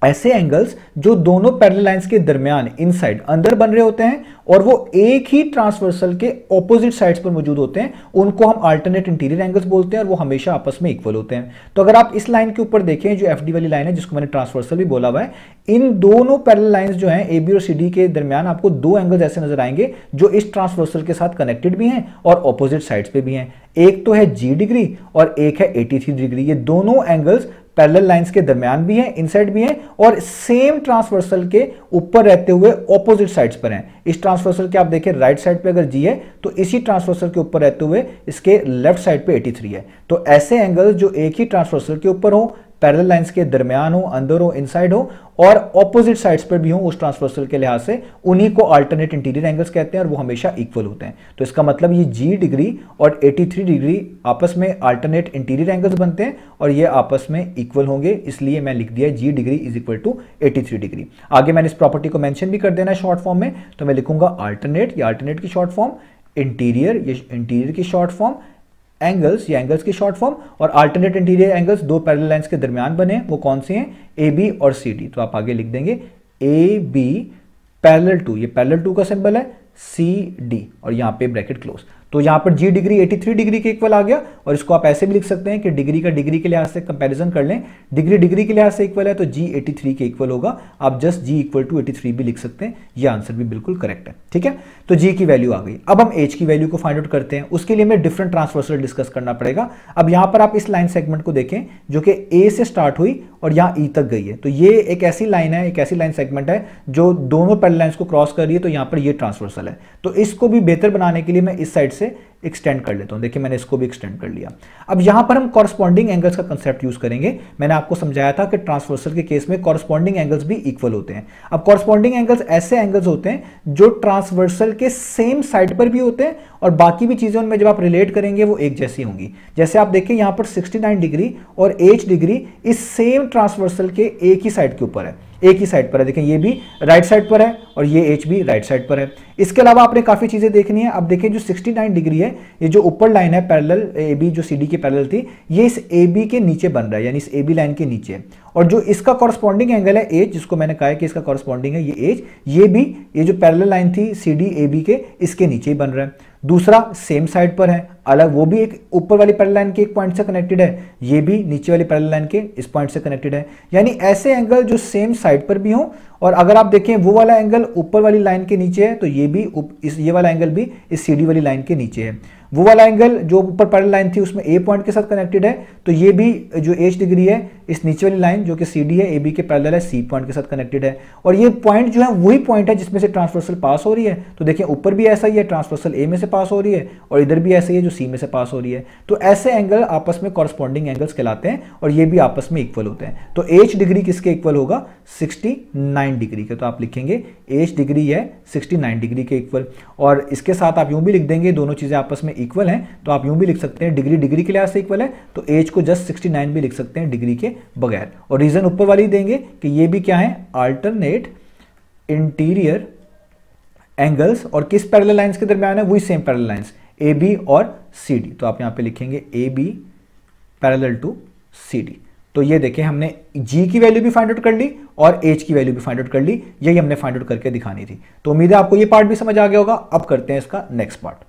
ऐसे एंगल्स जो दोनों पैरेलल लाइंस के दरमियान इनसाइड अंदर बन रहे होते हैं और वो एक ही ट्रांसवर्सल के ऑपोजिट साइड्स पर मौजूद होते हैं उनको हम अल्टरनेट इंटीरियर एंगल्स बोलते हैं और वो हमेशा आपस में इक्वल होते हैं तो अगर आप इस लाइन के ऊपर देखें जो एफ वाली लाइन है जिसको मैंने ट्रांसवर्सल भी बोला हुआ है इन दोनों पैरल लाइंस जो हैं ए बी और सी डी के दरमियान आपको दो एंगल्स ऐसे नजर आएंगे जो इस ट्रांसवर्सल के साथ कनेक्टेड भी हैं और ऑपोजिट साइड्स पर भी हैं एक तो है जी डिग्री और एक है एटी डिग्री ये दोनों एंगल्स पैरेलल लाइंस के दरमियान भी हैं इनसाइड भी हैं और सेम ट्रांसवर्सल के ऊपर रहते हुए ऑपोजिट साइड्स पर हैं इस ट्रांसवर्सल के आप देखें राइट साइड पे अगर जी है तो इसी ट्रांसवर्सल के ऊपर रहते हुए इसके लेफ्ट साइड पे 83 है तो ऐसे एंगल जो एक ही ट्रांसवर्सल के ऊपर हो पैरेलल लाइंस के दरमियान हो अंदर हो इनसाइड हो और ऑपोजिट साइड्स पर भी हो उस ट्रांसवर्सल के लिहाज से उन्हीं को अल्टरनेट इंटीरियर एंगल्स कहते हैं और वो हमेशा इक्वल होते हैं तो इसका मतलब ये जी डिग्री और 83 डिग्री आपस में अल्टरनेट इंटीरियर एंगल्स बनते हैं और ये आपस में इक्वल होंगे इसलिए मैं लिख दिया G degree is equal to eighty degree आगे मैंने इस प्रॉपर्टी को मैंशन भी कर देना है शॉर्ट फॉर्म में तो मैं लिखूंगा आल्टरनेट या आल्टरनेट की शॉर्ट फॉर्म इंटीरियर ये इंटीरियर की शॉर्ट फॉर्म एंगल्स या एंगल्स की शॉर्ट फॉर्म और अल्टरनेट इंटीरियर एंगल्स दो पैरल लाइन्स के दरमियान बने वो कौन से हैं ए बी और सी डी तो आप आगे लिख देंगे ए बी पैरल टू ये पैरल टू का सिंबल है सी डी और यहाँ पे ब्रैकेट क्लोज तो यहां पर जी डिग्री 83 डिग्री के इक्वल आ गया और इसको आप ऐसे भी लिख सकते हैं कि डिग्री का डिग्री के लिहाज से कंपैरिजन कर लें डिग्री डिग्री के लिहाज से इक्वल है तो जी 83 के इक्वल होगा आप जस्ट जी इक्वल टू 83 भी लिख सकते हैं ये आंसर भी बिल्कुल करेक्ट है ठीक है तो जी की वैल्यू आ गई अब हम एच की वैल्यू को फाइंड आउट करते हैं उसके लिए हमें डिफरेंट ट्रांसवर्सल डिस्कस करना पड़ेगा अब यहां पर आप इस लाइन सेगमेंट को देखें जो कि ए से स्टार्ट हुई और यहां ई e तक गई है तो ये एक ऐसी लाइन है एक ऐसी लाइन सेगमेंट है जो दोनों पैरल लाइन को क्रॉस कर रही है तो यहां पर ये ट्रांसफर्सल है तो इसको भी बेहतर बनाने के लिए मैं इस साइड से से एक्सटेंड कर लेता हूं देखिए मैंने इसको भी एक्सटेंड कर लिया अब यहां पर हम कॉरस्पॉन्डिंग एंगल्स का कंसेप्ट यूज करेंगे मैंने आपको समझाया था कि ट्रांसवर्सल के केस में कॉरस्पॉन्डिंग एंगल्स भी इक्वल होते हैं अब कॉरस्पॉन्डिंग एंगल्स ऐसे एंगल्स होते हैं जो ट्रांसवर्सल के सेम साइड पर भी होते हैं और बाकी भी चीज़ें उनमें जब आप रिलेट करेंगे वो एक जैसी होंगी जैसे आप देखें यहां पर सिक्सटी डिग्री और 8 डिग्री इस सेम ट्रांसवर्सल के एक ही साइड के ऊपर है एक ही साइड पर है देखें ये भी राइट साइड पर है और ये एच भी राइट साइड पर है इसके अलावा आपने काफ़ी चीज़ें देखनी है अब देखें जो 69 डिग्री है ये जो ऊपर लाइन है पैरेलल ए बी जो सी डी की पैरेलल थी ये इस ए बी के नीचे बन रहा है यानी इस ए बी लाइन के नीचे और जो इसका कॉरस्पॉन्डिंग एंगल है एच जिसको मैंने कहा है कि इसका कॉरस्पॉन्डिंग है ये एच ये भी ये जो पैरेलल लाइन थी सी डी ए बी के इसके नीचे ही बन रहा है दूसरा सेम साइड पर है अलग वो भी एक ऊपर वाली पैरल लाइन के एक पॉइंट से कनेक्टेड है ये भी नीचे वाली पैरल लाइन के इस पॉइंट से कनेक्टेड है यानी ऐसे एंगल जो सेम साइड पर भी हो और अगर आप देखें वो वाला एंगल ऊपर वाली लाइन के नीचे है तो ये भी उप, इस ये वाला एंगल भी इस सीडी वाली लाइन के नीचे है वो वाला एंगल जो ऊपर पैरल लाइन थी उसमें ए पॉइंट के साथ कनेक्टेड है तो ये भी जो एच डिग्री है इस नीचे वाली लाइन जो कि सी डी है ए बी के पैरल है सी पॉइंट के साथ कनेक्टेड है और ये पॉइंट जो है वही पॉइंट है जिसमें से ट्रांसफर्सल पास हो रही है तो देखिए ऊपर भी ऐसा ही है ट्रांसफर्सल ए में से पास हो रही है और इधर भी ऐसा ही है जो सी में से पास हो रही है तो ऐसे एंगल आपस में कॉरस्पॉन्डिंग एंगल्स कहलाते हैं और ये भी आपस में इक्वल होते हैं तो एच डिग्री किसके इक्वल होगा 69 डिग्री के तो आप लिखेंगे एच डिग्री है 69 डिग्री के इक्वल और इसके साथ आप यूं भी लिख देंगे दोनों चीज़ें आपस में इक्वल हैं तो आप यूं भी लिख सकते हैं डिग्री डिग्री के लिहाज से इक्वल है तो एच को जस्ट सिक्सटी भी लिख सकते हैं डिग्री के बगैर और रीज़न ऊपर वाली देंगे कि ये भी क्या है आल्टरनेट इंटीरियर एंगल्स और किस पैरेलल लाइंस के दरमियान है वही same parallel lines A B और सी डी तो आप यहां पे लिखेंगे A B parallel to C D तो ये देखें हमने जी की वैल्यू भी फाइंड आउट कर ली और एच की वैल्यू भी फाइंड आउट कर ली यही हमने फाइंड आउट करके दिखानी थी तो उम्मीद है आपको ये पार्ट भी समझ आ गया होगा अब करते हैं इसका नेक्स्ट पार्ट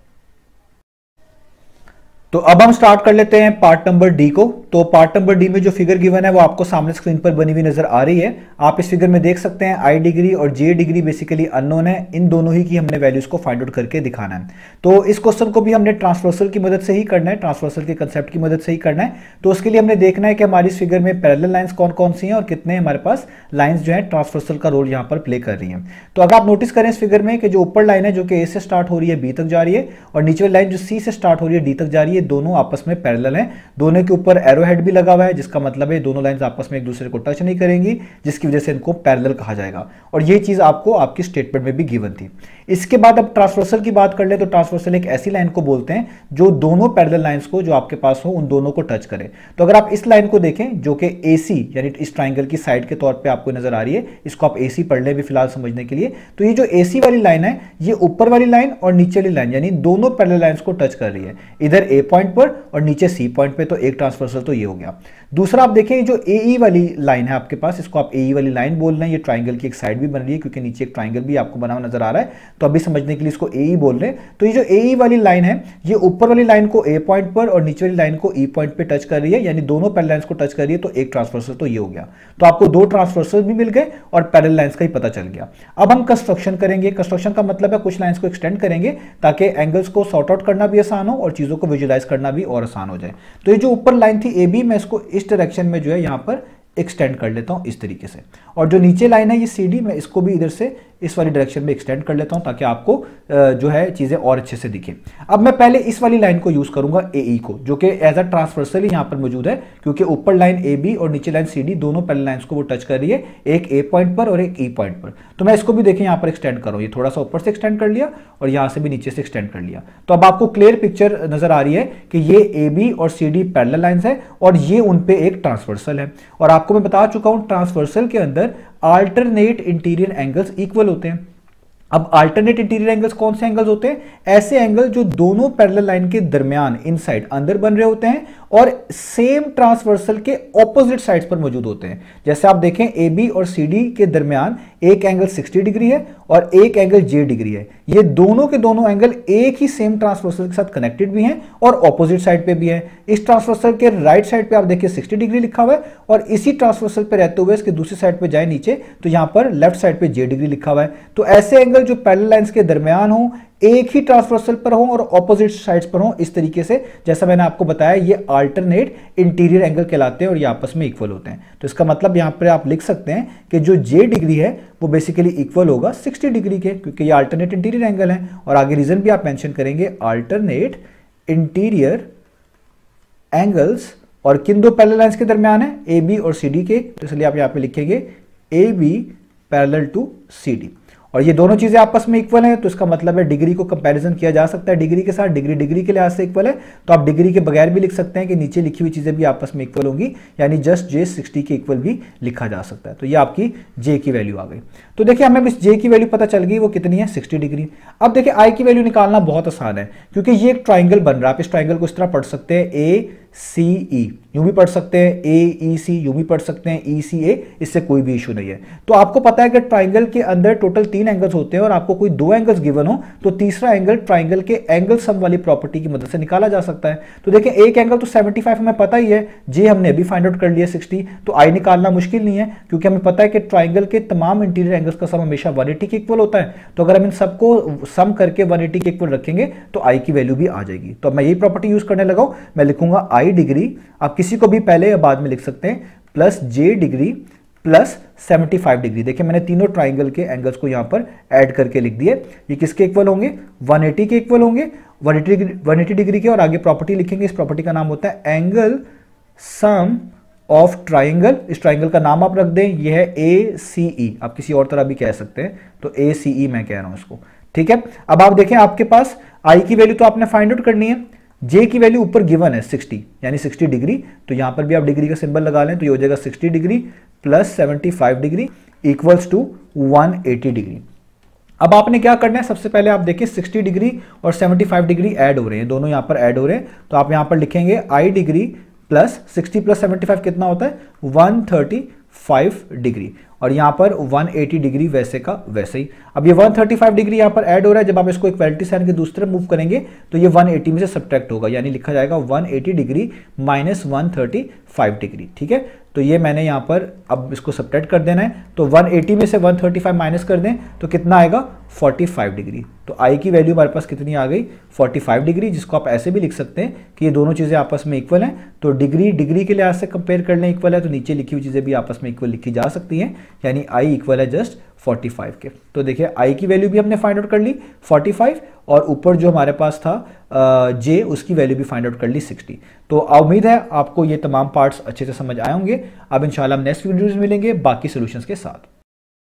तो अब हम स्टार्ट कर लेते हैं पार्ट नंबर डी को तो पार्ट नंबर डी में जो फिगर गिवन है वो आपको सामने स्क्रीन पर बनी हुई नजर आ रही है आप इस फिगर में देख सकते हैं आई डिग्री और जे डिग्री बेसिकली अननोन है इन दोनों ही की हमने वैल्यूज को फाइंड आउट करके दिखाना है तो इस क्वेश्चन को भी हमने ट्रांसवर्सल की मदद से ही करना है ट्रांसवर्सल के कंसेप्ट की मदद से ही करना है तो उसके लिए हमने देखना है कि हमारी इस फिगर में पैरल लाइन्स कौन कौन सी हैं और कितने हमारे पास लाइन्स जो है ट्रांसवर्सल का रोल यहाँ पर प्ले कर रही है तो अगर आप नोटिस करें इस फिगर में कि जो ऊपर लाइन है जो कि ए से स्टार्ट हो रही है बी तक जा रही है और नीचे लाइन जो सी से स्टार्ट हो रही है डी तक जा रही है दोनों आपस में पैरल है दोनों के ऊपर एरो हेड भी लगा हुआ है जिसका मतलब है दोनों लाइन आपस में एक दूसरे को टच नहीं करेंगी जिसकी वजह से इनको पैरल कहा जाएगा और ये चीज़ आपको आपकी स्टेटमेंट में भी गिवन थी इसके बाद अब ट्रांसवर्सल की बात कर ले तो ट्रांसवर्सल एक ऐसी लाइन को बोलते हैं जो दोनों पैरल लाइन्स को जो आपके पास हो उन दोनों को टच करे तो अगर आप इस लाइन को देखें जो कि ए यानी इस ट्राइंगल की साइड के तौर पर आपको नजर आ रही है इसको आप ए पढ़ लें भी फिलहाल समझने के लिए तो ये जो ए वाली लाइन है ये ऊपर वाली लाइन और नीचे वाली लाइन यानी दोनों पैरल लाइन्स को टच कर रही है इधर ए पॉइंट पर और नीचे सी पॉइंट पर तो एक ट्रांसवर्सल तो ये हो गया दूसरा आप देखें जो ए e वाली लाइन है आपके पास इसको आप ए e वाली लाइन बोल रहे हैं ये ट्राइंगल की एक साइड भी बन रही है क्योंकि नीचे एक ट्राइंगल भी आपको बना हुआ नजर आ रहा है तो अभी समझने के लिए इसको ए e बोल रहे हैं तो ये जो ए वाली लाइन है ये ऊपर वाली लाइन को ए पॉइंट पर और नीचे वाली लाइन को ई पॉइंट पर टच कर रही है यानी दोनों पैरल लाइन को टच कर रही है तो एक ट्रांसफर्सल तो ये हो गया तो आपको दो ट्रांसफर्सल भी मिल गए और पैरल लाइन्स का ही पता चल गया अब हम कंस्ट्रक्शन करेंगे कंस्ट्रक्शन का मतलब है कुछ लाइन्स को एक्सटेंड करेंगे ताकि एंगल्स को सॉर्ट आउट करना भी आसान हो और चीज़ों को विजुलाइज करना भी और आसान हो जाए तो ये जो ऊपर लाइन थी ए बी मैं इसको इस डायरेक्शन में जो है यहाँ पर एक्सटेंड कर लेता हूँ इस तरीके से और जो नीचे लाइन है ये सी डी मैं इसको भी इधर से इस वाली डायरेक्शन में एक्सटेंड कर लेता हूं ताकि आपको जो है चीज़ें और अच्छे से दिखें अब मैं पहले इस वाली लाइन को यूज़ करूंगा ए ई e को जो कि एज अ ट्रांसवर्सल यहां पर मौजूद है क्योंकि ऊपर लाइन ए और नीचे लाइन सी दोनों पहले लाइन को वो टच कर रही है एक ए पॉइंट पर और एक ई e पॉइंट पर तो मैं इसको भी देखें यहां पर एक्सटेंड करूँ ये थोड़ा सा ऊपर से एक्सटेंड कर लिया और यहां से भी नीचे से एक्सटेंड कर लिया तो अब आपको क्लियर पिक्चर नज़र आ रही है कि ये ए बी और सी डी पैरल लाइन है और ये उनपे एक ट्रांसवर्सल है और आपको मैं बता चुका हूं ट्रांसवर्सल के अंदर अल्टरनेट इंटीरियर एंगल्स इक्वल होते हैं अब अल्टरनेट इंटीरियर एंगल्स कौन से एंगल्स होते हैं ऐसे एंगल जो दोनों पैरेलल लाइन के दरमियान इनसाइड अंदर बन रहे होते हैं और सेम ट्रांसवर्सल के ऑपोजिट साइड्स पर मौजूद होते हैं जैसे आप देखें ए बी और सी डी के दरमियान एक एंगल 60 डिग्री है और एक एंगल जे डिग्री है ये दोनों के दोनों एंगल एक ही सेम ट्रांसवर्सल के साथ कनेक्टेड भी हैं और ऑपोजिट साइड पे भी है इस ट्रांसवर्सल के राइट साइड पे आप देखिए 60 डिग्री लिखा हुआ है और इसी ट्रांसवर्सल पे रहते हुए इसके दूसरी साइड पे जाए नीचे तो यहां पर लेफ्ट साइड पे जे डिग्री लिखा हुआ है तो ऐसे एंगल जो पैरल लाइन के दरमियान हो एक ही ट्रांसवर्सल पर हो और ऑपोजिट साइड्स पर हो इस तरीके से जैसा मैंने आपको बताया ये अल्टरनेट इंटीरियर एंगल कहलाते हैं और ये आपस में इक्वल होते हैं तो इसका मतलब यहां पर आप लिख सकते हैं कि जो जे डिग्री है वो बेसिकली इक्वल होगा 60 डिग्री के क्योंकि ये अल्टरनेट इंटीरियर एंगल है और आगे रीजन भी आप मैंशन करेंगे अल्टरनेट इंटीरियर एंगल्स और किन दो पैरल लाइन्स के दरमियान है ए बी और सी डी के तो इसलिए आप यहां पर लिखेंगे A B parallel to C D और ये दोनों चीज़ें आपस में इक्वल हैं तो इसका मतलब है डिग्री को कंपैरिजन किया जा सकता है डिग्री के साथ डिग्री डिग्री के लिहाज से इक्वल है तो आप डिग्री के बगैर भी लिख सकते हैं कि नीचे लिखी हुई चीज़ें भी आपस में इक्वल होंगी यानी जस्ट जे सिक्सटी के इक्वल भी लिखा जा सकता है तो ये आपकी जे की वैल्यू आ गई तो देखिए हमें इस जे की वैल्यू पता चल गई वो कितनी है सिक्सटी डिग्री अब देखिए आई की वैल्यू निकालना बहुत आसान है क्योंकि ये एक ट्राइंगल बन रहा है आप इस ट्राइंगल को इस तरह पढ़ सकते हैं ए सी ई e. यू भी पढ़ सकते हैं ए ई सी यू भी पढ़ सकते हैं ई सी ए इससे कोई भी इशू नहीं है तो आपको पता है कि ट्राइंगल के अंदर टोटल तीन एंगल्स होते हैं और आपको कोई दो एंगल्स गिवन हो तो तीसरा एंगल ट्राइंगल के एंगल सम वाली प्रॉपर्टी की मदद से निकाला जा सकता है तो देखिए एक एंगल तो 75 हमें पता ही है जे हमने अभी फाइंड आउट कर लिया सिक्सटी तो आई निकालना मुश्किल नहीं है क्योंकि हमें पता है कि ट्राइंगल के तमाम इंटीरियर एंगल्स का सम हमेशा एटी के इक्वल होता है तो अगर हम इन सबको सम करके एटी के इक्वल रखेंगे तो आई की वैल्यू भी आ जाएगी तो मैं यही प्रॉपर्टी यूज करने लगाऊ मैं लिखूंगा आई आई डिग्री आप किसी को भी पहले या बाद में लिख सकते हैं plus J degree plus 75 degree देखिए मैंने तीनों ट्राइंगल के एंगल्स को यहाँ पर ऐड करके लिख दिए ये किसके इक्वल होंगे 180 के इक्वल होंगे 180 डिग्री डिग्री के और आगे प्रॉपर्टी लिखेंगे इस प्रॉपर्टी का नाम होता है एंगल सम ऑफ ट्राइंगल इस ट्राइंगल का नाम आप रख दें ये है ए सी ई आप किसी और तरह भी कह सकते हैं तो ए सी ई मैं कह रहा हूं इसको ठीक है अब आप देखें आपके पास आई की वैल्यू तो आपने फाइंड आउट करनी है जे की वैल्यू ऊपर गिवन है 60 यानी 60 डिग्री तो यहां पर भी आप डिग्री का सिंबल लगा लें तो ये हो जाएगा 60 degree plus 75 degree equals to 180 degree अब आपने क्या करना है सबसे पहले आप देखिए 60 डिग्री और 75 डिग्री ऐड हो रहे हैं दोनों यहां पर ऐड हो रहे हैं तो आप यहां पर लिखेंगे I degree plus sixty plus seventy कितना होता है वन फाइव डिग्री और यहाँ पर 180 डिग्री वैसे का वैसे ही अब ये 135 डिग्री यहाँ पर ऐड हो रहा है जब आप इसको इक्वेलिटी साइन के दूसरे मूव करेंगे तो ये 180 में से सब्ट्रैक्ट होगा यानी लिखा जाएगा 180 डिग्री माइनस 135 डिग्री ठीक है तो ये मैंने यहाँ पर अब इसको सब्ट्रैक्ट कर देना है तो 180 में से 135 माइनस कर दें तो कितना आएगा 45 डिग्री तो आई की वैल्यू हमारे पास कितनी आ गई 45 डिग्री जिसको आप ऐसे भी लिख सकते हैं कि ये दोनों चीज़ें आपस में इक्वल हैं तो डिग्री डिग्री के लिहाज से कंपेयर कर लें इक्वल है तो नीचे लिखी हुई चीज़ें भी आपस में इक्वल लिखी जा सकती हैं यानी आई इक्वल है जस्ट 45 के तो देखिए आई की वैल्यू भी हमने फाइंड आउट कर ली 45 और ऊपर जो हमारे पास था जे उसकी वैल्यू भी फाइंड आउट कर ली 60 तो उम्मीद है आपको ये तमाम पार्ट्स अच्छे से समझ आए होंगे अब इंशाल्लाह हम नेक्स्ट वीडियोज़ मिलेंगे बाकी सोल्यूशंस के साथ